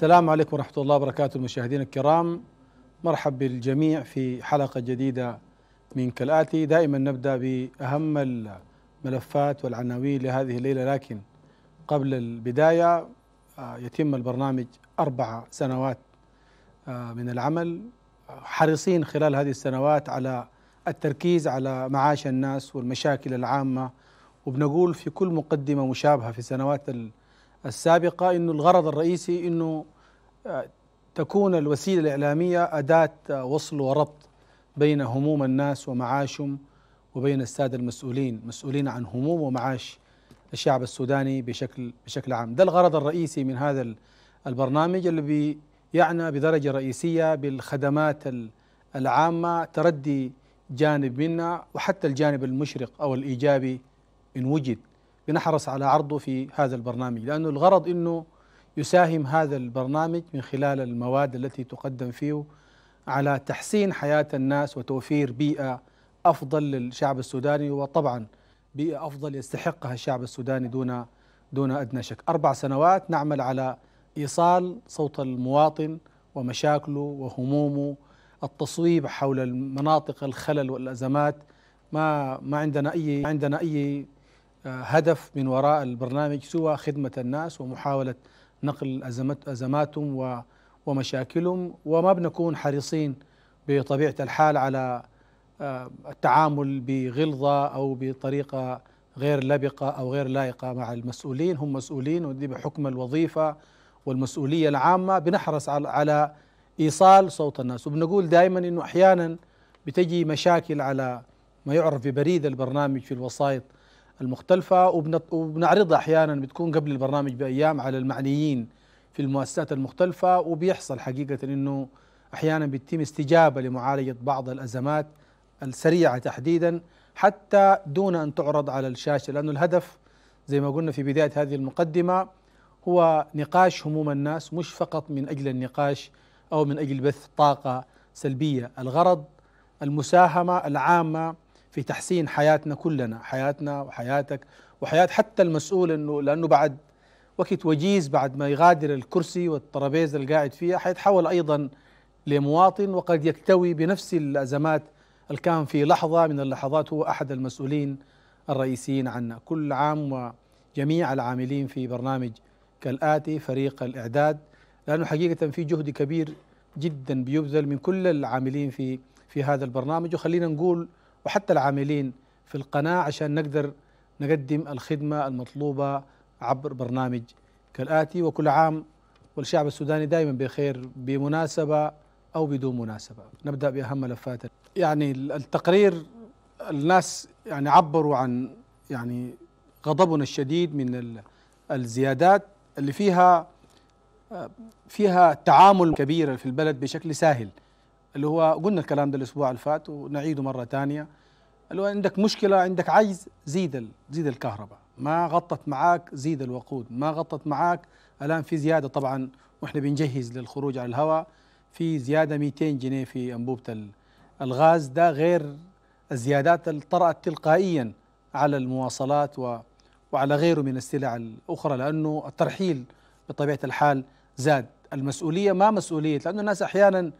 السلام عليكم ورحمة الله وبركاته المشاهدين الكرام مرحب بالجميع في حلقة جديدة من كالآتي دائما نبدأ بأهم الملفات والعناوين لهذه الليلة لكن قبل البداية آه، يتم البرنامج أربع سنوات آه، من العمل حريصين خلال هذه السنوات على التركيز على معاش الناس والمشاكل العامة وبنقول في كل مقدمة مشابهة في سنوات ال السابقة أنه الغرض الرئيسي أنه آه، تكون الوسيلة الإعلامية أداة آه، وصل وربط بين هموم الناس ومعاشهم وبين السادة المسؤولين مسؤولين عن هموم ومعاش الشعب السوداني بشكل بشكل عام ده الغرض الرئيسي من هذا البرنامج اللي بيعنى بدرجة رئيسية بالخدمات العامة تردي جانب منا وحتى الجانب المشرق أو الإيجابي إن وجد بنحرص على عرضه في هذا البرنامج لأنه الغرض أنه يساهم هذا البرنامج من خلال المواد التي تقدم فيه على تحسين حياة الناس وتوفير بيئة أفضل للشعب السوداني وطبعا بيئة أفضل يستحقها الشعب السوداني دون دون أدنى شك أربع سنوات نعمل على إيصال صوت المواطن ومشاكله وهمومه التصويب حول المناطق الخلل والأزمات ما ما عندنا أي ما عندنا أي هدف من وراء البرنامج سوى خدمة الناس ومحاولة نقل أزمت أزماتهم ومشاكلهم وما بنكون حريصين بطبيعة الحال على آه، التعامل بغلظة أو بطريقة غير لبقة أو غير لائقة مع المسؤولين هم مسؤولين ودي بحكم الوظيفة والمسؤولية العامة بنحرص على إيصال صوت الناس وبنقول دائما أنه أحيانا بتجي مشاكل على ما يعرف ببريد البرنامج في الوسائط المختلفة وبنعرضها أحيانا بتكون قبل البرنامج بأيام على المعنيين في المؤسسات المختلفة وبيحصل حقيقة أنه أحيانا بيتم استجابة لمعالجة بعض الأزمات السريعة تحديدا حتى دون أن تعرض على الشاشة لأنه الهدف زي ما قلنا في بداية هذه المقدمة هو نقاش هموم الناس مش فقط من أجل النقاش أو من أجل بث طاقة سلبية الغرض المساهمة العامة في تحسين حياتنا كلنا حياتنا وحياتك وحياة حتى المسؤول انه لانه بعد وقت وجيز بعد ما يغادر الكرسي والترابيزه اللي قاعد فيها حيتحول ايضا لمواطن وقد يكتوي بنفس الازمات اللي كان في لحظه من اللحظات هو احد المسؤولين الرئيسيين عنا كل عام وجميع العاملين في برنامج كالاتي فريق الاعداد لانه حقيقه في جهد كبير جدا بيبذل من كل العاملين في في هذا البرنامج وخلينا نقول وحتى العاملين في القناة عشان نقدر نقدم الخدمة المطلوبة عبر برنامج كالآتي وكل عام والشعب السوداني دائما بخير بمناسبة أو بدون مناسبة نبدأ بأهم ملفات يعني التقرير الناس يعني عبروا عن يعني غضبنا الشديد من الزيادات اللي فيها فيها تعامل كبير في البلد بشكل سهل اللي هو قلنا الكلام ده الاسبوع اللي فات ونعيده مره ثانيه اللي هو عندك مشكله عندك عجز زيد زيد الكهرباء ما غطت معاك زيد الوقود ما غطت معاك الان في زياده طبعا واحنا بنجهز للخروج على الهواء في زياده 200 جنيه في انبوبه الغاز ده غير الزيادات اللي طرات تلقائيا على المواصلات و... وعلى غيره من السلع الاخرى لانه الترحيل بطبيعه الحال زاد المسؤوليه ما مسؤوليه لانه الناس احيانا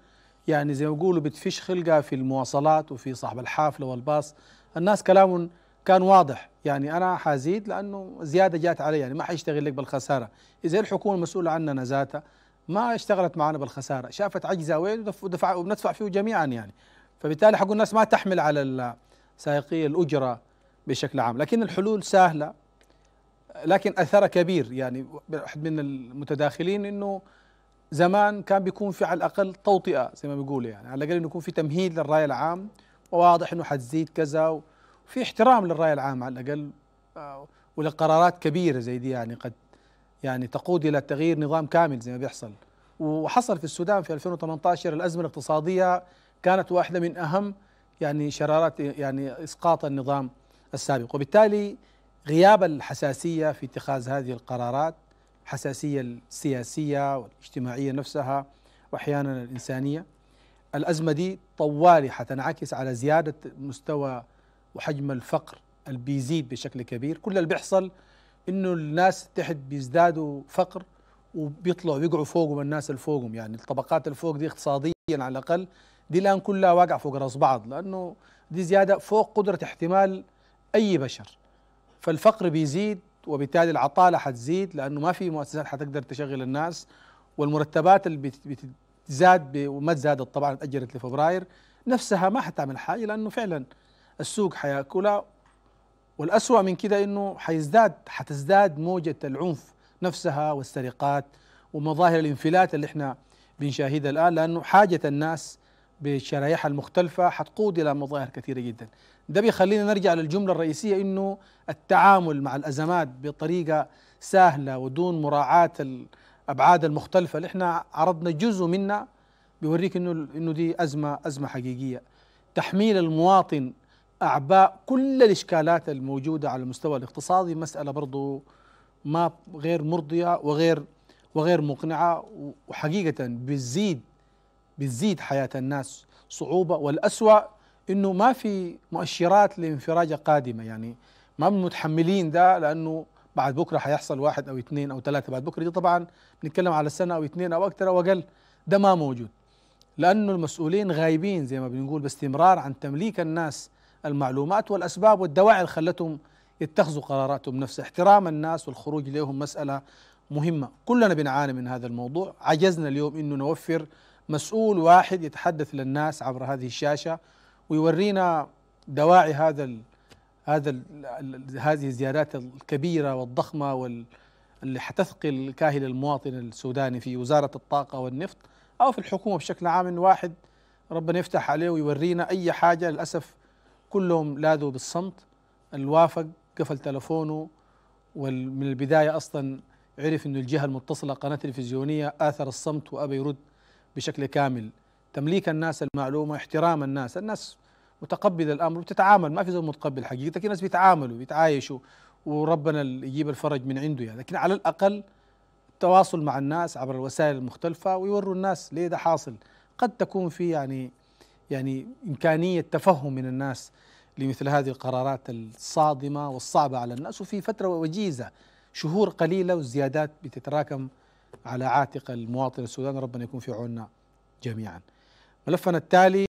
يعني زي ما بيقولوا بتفش خلقها في المواصلات وفي صاحب الحافله والباص الناس كلام كان واضح يعني انا حازيد لانه زياده جات علي يعني ما حيشتغل لك بالخساره اذا الحكومه المسؤوله عننا ذاتها ما اشتغلت معنا بالخساره شافت عجزه وين ودفع وبندفع فيه جميعا يعني فبالتالي حقول الناس ما تحمل على السائقية الاجره بشكل عام لكن الحلول سهله لكن اثرها كبير يعني واحد من المتداخلين انه زمان كان بيكون في على الاقل توطئه زي ما بيقولوا يعني على الاقل انه يكون في تمهيد للراي العام وواضح انه حتزيد كذا وفي احترام للراي العام على الاقل آه، ولقرارات كبيره زي دي يعني قد يعني تقود الى تغيير نظام كامل زي ما بيحصل وحصل في السودان في 2018 الازمه الاقتصاديه كانت واحده من اهم يعني شرارات يعني اسقاط النظام السابق وبالتالي غياب الحساسيه في اتخاذ هذه القرارات الحساسية السياسية والاجتماعية نفسها وأحيانا الإنسانية الأزمة دي طوالي حتنعكس على زيادة مستوى وحجم الفقر اللي بيزيد بشكل كبير كل اللي بيحصل انه الناس تحت بيزدادوا فقر وبيطلعوا بيقعوا فوقهم الناس اللي فوقهم يعني الطبقات اللي فوق دي اقتصاديا على الاقل دي الان كلها واقعه فوق راس بعض لانه دي زياده فوق قدره احتمال اي بشر فالفقر بيزيد وبالتالي العطاله حتزيد لانه ما في مؤسسات حتقدر تشغل الناس والمرتبات اللي بتزاد وما تزادت طبعا اتاجلت لفبراير نفسها ما حتعمل حاجه لانه فعلا السوق حياكلها والأسوأ من كده انه حيزداد حتزداد موجه العنف نفسها والسرقات ومظاهر الانفلات اللي احنا بنشاهدها الان لانه حاجه الناس بشرايحها المختلفه حتقود الى مظاهر كثيره جدا ده بيخلينا نرجع للجملة الرئيسية انه التعامل مع الازمات بطريقة سهلة ودون مراعاة الابعاد المختلفة اللي احنا عرضنا جزء منها بيوريك انه انه دي ازمة ازمة حقيقية تحميل المواطن اعباء كل الاشكالات الموجودة على المستوى الاقتصادي مسألة برضه ما غير مرضية وغير وغير مقنعة وحقيقة بتزيد بتزيد حياة الناس صعوبة والأسوأ انه ما في مؤشرات لانفراجه قادمه يعني ما متحملين ده لانه بعد بكره حيحصل واحد او اثنين او ثلاثه بعد بكره دي طبعا بنتكلم على سنه او اثنين او اكثر او اقل ده ما موجود لانه المسؤولين غايبين زي ما بنقول باستمرار عن تمليك الناس المعلومات والاسباب والدواعي اللي خلتهم يتخذوا قراراتهم نفسها احترام الناس والخروج لهم مساله مهمه كلنا بنعاني من هذا الموضوع عجزنا اليوم انه نوفر مسؤول واحد يتحدث للناس عبر هذه الشاشه ويورينا دواعي هذا الـ هذا الـ هذه الزيارات الكبيره والضخمه وال اللي حتثقل كاهل المواطن السوداني في وزاره الطاقه والنفط او في الحكومه بشكل عام ان واحد ربنا يفتح عليه ويورينا اي حاجه للاسف كلهم لاذوا بالصمت الوافق قفل تلفونه ومن البدايه اصلا عرف انه الجهه المتصله قناه تلفزيونيه اثر الصمت وابى يرد بشكل كامل تمليك الناس المعلومه احترام الناس الناس متقبل الامر وتتعامل ما في زول متقبل حقيقه لكن الناس بيتعاملوا بيتعايشوا وربنا يجيب الفرج من عنده يعني لكن على الاقل التواصل مع الناس عبر الوسائل المختلفه ويوروا الناس ليه ده حاصل قد تكون في يعني يعني امكانيه تفهم من الناس لمثل هذه القرارات الصادمه والصعبه على الناس وفي فتره وجيزه شهور قليله والزيادات بتتراكم على عاتق المواطن السوداني ربنا يكون في عوننا جميعا ملفنا التالي